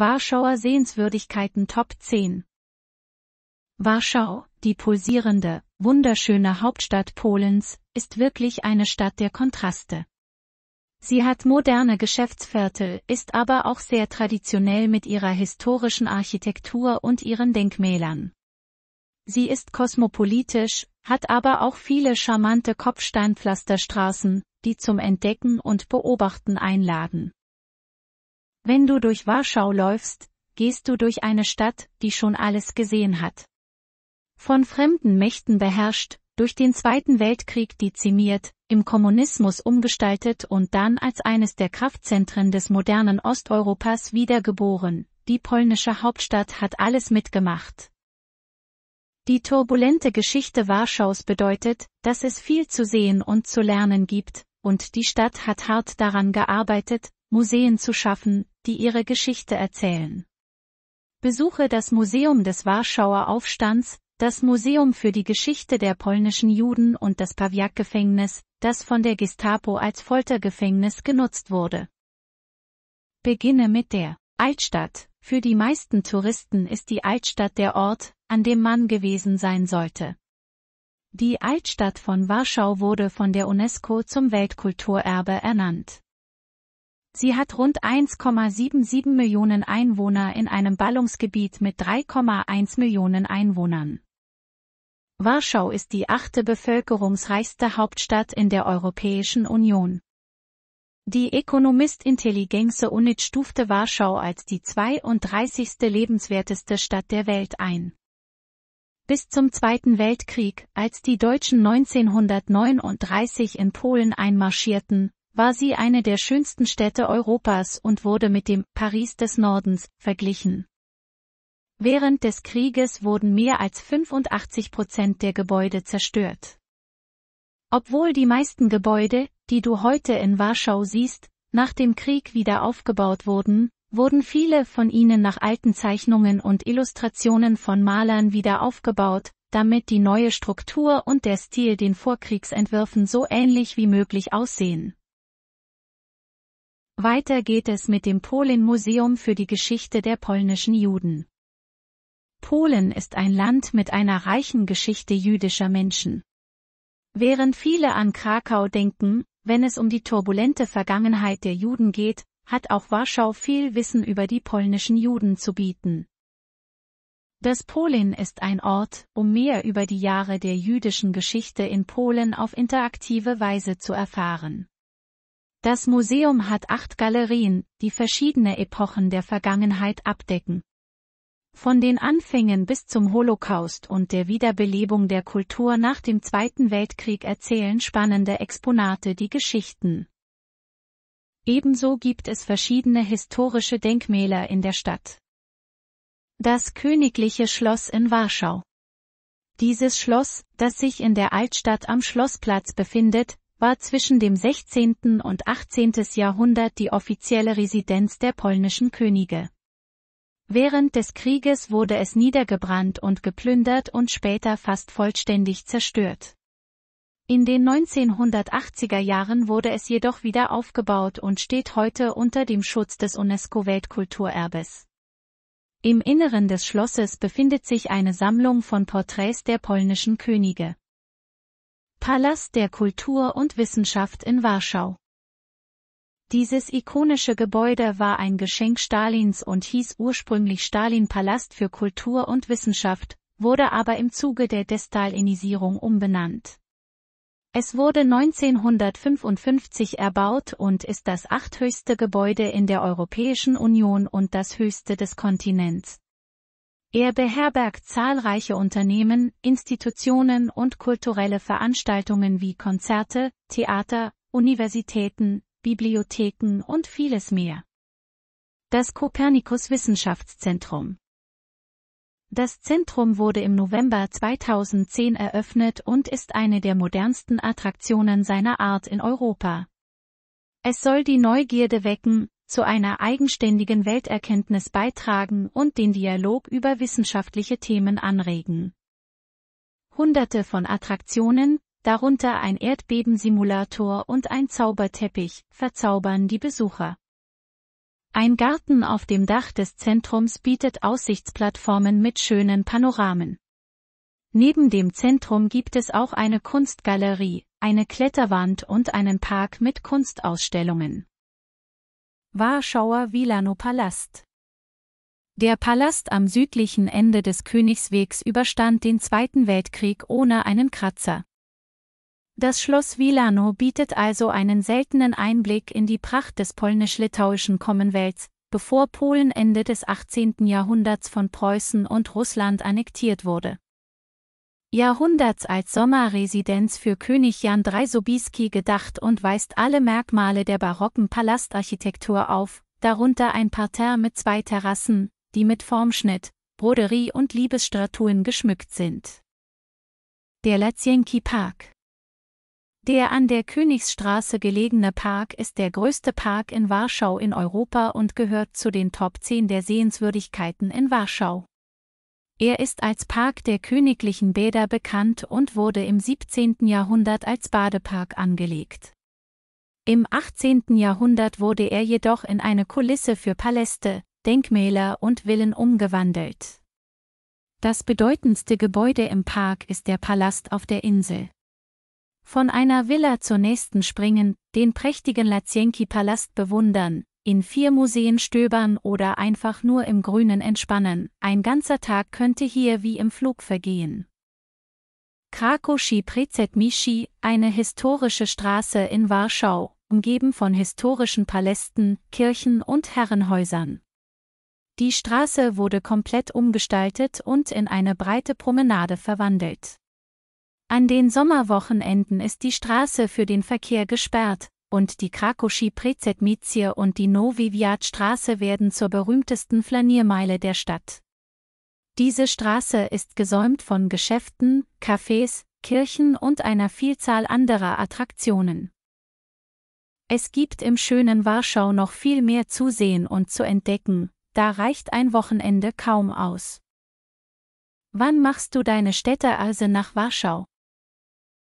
Warschauer Sehenswürdigkeiten Top 10 Warschau, die pulsierende, wunderschöne Hauptstadt Polens, ist wirklich eine Stadt der Kontraste. Sie hat moderne Geschäftsviertel, ist aber auch sehr traditionell mit ihrer historischen Architektur und ihren Denkmälern. Sie ist kosmopolitisch, hat aber auch viele charmante Kopfsteinpflasterstraßen, die zum Entdecken und Beobachten einladen. Wenn du durch Warschau läufst, gehst du durch eine Stadt, die schon alles gesehen hat. Von fremden Mächten beherrscht, durch den Zweiten Weltkrieg dezimiert, im Kommunismus umgestaltet und dann als eines der Kraftzentren des modernen Osteuropas wiedergeboren, die polnische Hauptstadt hat alles mitgemacht. Die turbulente Geschichte Warschaus bedeutet, dass es viel zu sehen und zu lernen gibt, und die Stadt hat hart daran gearbeitet, Museen zu schaffen, die ihre Geschichte erzählen. Besuche das Museum des Warschauer Aufstands, das Museum für die Geschichte der polnischen Juden und das Pawiak-Gefängnis, das von der Gestapo als Foltergefängnis genutzt wurde. Beginne mit der Altstadt. Für die meisten Touristen ist die Altstadt der Ort, an dem man gewesen sein sollte. Die Altstadt von Warschau wurde von der UNESCO zum Weltkulturerbe ernannt. Sie hat rund 1,77 Millionen Einwohner in einem Ballungsgebiet mit 3,1 Millionen Einwohnern. Warschau ist die achte bevölkerungsreichste Hauptstadt in der Europäischen Union. Die Ökonomist Intelligenze Unit stufte Warschau als die 32. lebenswerteste Stadt der Welt ein. Bis zum Zweiten Weltkrieg, als die Deutschen 1939 in Polen einmarschierten, war sie eine der schönsten Städte Europas und wurde mit dem Paris des Nordens verglichen. Während des Krieges wurden mehr als 85 Prozent der Gebäude zerstört. Obwohl die meisten Gebäude, die du heute in Warschau siehst, nach dem Krieg wieder aufgebaut wurden, wurden viele von ihnen nach alten Zeichnungen und Illustrationen von Malern wieder aufgebaut, damit die neue Struktur und der Stil den Vorkriegsentwürfen so ähnlich wie möglich aussehen. Weiter geht es mit dem Polin museum für die Geschichte der polnischen Juden. Polen ist ein Land mit einer reichen Geschichte jüdischer Menschen. Während viele an Krakau denken, wenn es um die turbulente Vergangenheit der Juden geht, hat auch Warschau viel Wissen über die polnischen Juden zu bieten. Das Polin ist ein Ort, um mehr über die Jahre der jüdischen Geschichte in Polen auf interaktive Weise zu erfahren. Das Museum hat acht Galerien, die verschiedene Epochen der Vergangenheit abdecken. Von den Anfängen bis zum Holocaust und der Wiederbelebung der Kultur nach dem Zweiten Weltkrieg erzählen spannende Exponate die Geschichten. Ebenso gibt es verschiedene historische Denkmäler in der Stadt. Das Königliche Schloss in Warschau. Dieses Schloss, das sich in der Altstadt am Schlossplatz befindet, war zwischen dem 16. und 18. Jahrhundert die offizielle Residenz der polnischen Könige. Während des Krieges wurde es niedergebrannt und geplündert und später fast vollständig zerstört. In den 1980er Jahren wurde es jedoch wieder aufgebaut und steht heute unter dem Schutz des UNESCO-Weltkulturerbes. Im Inneren des Schlosses befindet sich eine Sammlung von Porträts der polnischen Könige. Palast der Kultur und Wissenschaft in Warschau. Dieses ikonische Gebäude war ein Geschenk Stalins und hieß ursprünglich Stalin Palast für Kultur und Wissenschaft, wurde aber im Zuge der Destalinisierung umbenannt. Es wurde 1955 erbaut und ist das achthöchste Gebäude in der Europäischen Union und das höchste des Kontinents. Er beherbergt zahlreiche Unternehmen, Institutionen und kulturelle Veranstaltungen wie Konzerte, Theater, Universitäten, Bibliotheken und vieles mehr. Das Kopernikus Wissenschaftszentrum Das Zentrum wurde im November 2010 eröffnet und ist eine der modernsten Attraktionen seiner Art in Europa. Es soll die Neugierde wecken, zu einer eigenständigen Welterkenntnis beitragen und den Dialog über wissenschaftliche Themen anregen. Hunderte von Attraktionen, darunter ein Erdbebensimulator und ein Zauberteppich, verzaubern die Besucher. Ein Garten auf dem Dach des Zentrums bietet Aussichtsplattformen mit schönen Panoramen. Neben dem Zentrum gibt es auch eine Kunstgalerie, eine Kletterwand und einen Park mit Kunstausstellungen. Warschauer Wilano-Palast. Der Palast am südlichen Ende des Königswegs überstand den Zweiten Weltkrieg ohne einen Kratzer. Das Schloss Wilano bietet also einen seltenen Einblick in die Pracht des polnisch-litauischen Commonwealths, bevor Polen Ende des 18. Jahrhunderts von Preußen und Russland annektiert wurde. Jahrhunderts als Sommerresidenz für König Jan III Sobieski gedacht und weist alle Merkmale der barocken Palastarchitektur auf, darunter ein Parterre mit zwei Terrassen, die mit Formschnitt, Broderie und Liebesstatuen geschmückt sind. Der Lazienki Park der an der Königsstraße gelegene Park ist der größte Park in Warschau in Europa und gehört zu den Top 10 der Sehenswürdigkeiten in Warschau. Er ist als Park der königlichen Bäder bekannt und wurde im 17. Jahrhundert als Badepark angelegt. Im 18. Jahrhundert wurde er jedoch in eine Kulisse für Paläste, Denkmäler und Villen umgewandelt. Das bedeutendste Gebäude im Park ist der Palast auf der Insel. Von einer Villa zur nächsten springen, den prächtigen Lazienki-Palast bewundern, in vier Museen stöbern oder einfach nur im Grünen entspannen, ein ganzer Tag könnte hier wie im Flug vergehen. Krakowski Przezetmichi, eine historische Straße in Warschau, umgeben von historischen Palästen, Kirchen und Herrenhäusern. Die Straße wurde komplett umgestaltet und in eine breite Promenade verwandelt. An den Sommerwochenenden ist die Straße für den Verkehr gesperrt, und die Krakowschi Prezetmizie und die Noviviatstraße werden zur berühmtesten Flaniermeile der Stadt. Diese Straße ist gesäumt von Geschäften, Cafés, Kirchen und einer Vielzahl anderer Attraktionen. Es gibt im schönen Warschau noch viel mehr zu sehen und zu entdecken, da reicht ein Wochenende kaum aus. Wann machst du deine Städtereise nach Warschau?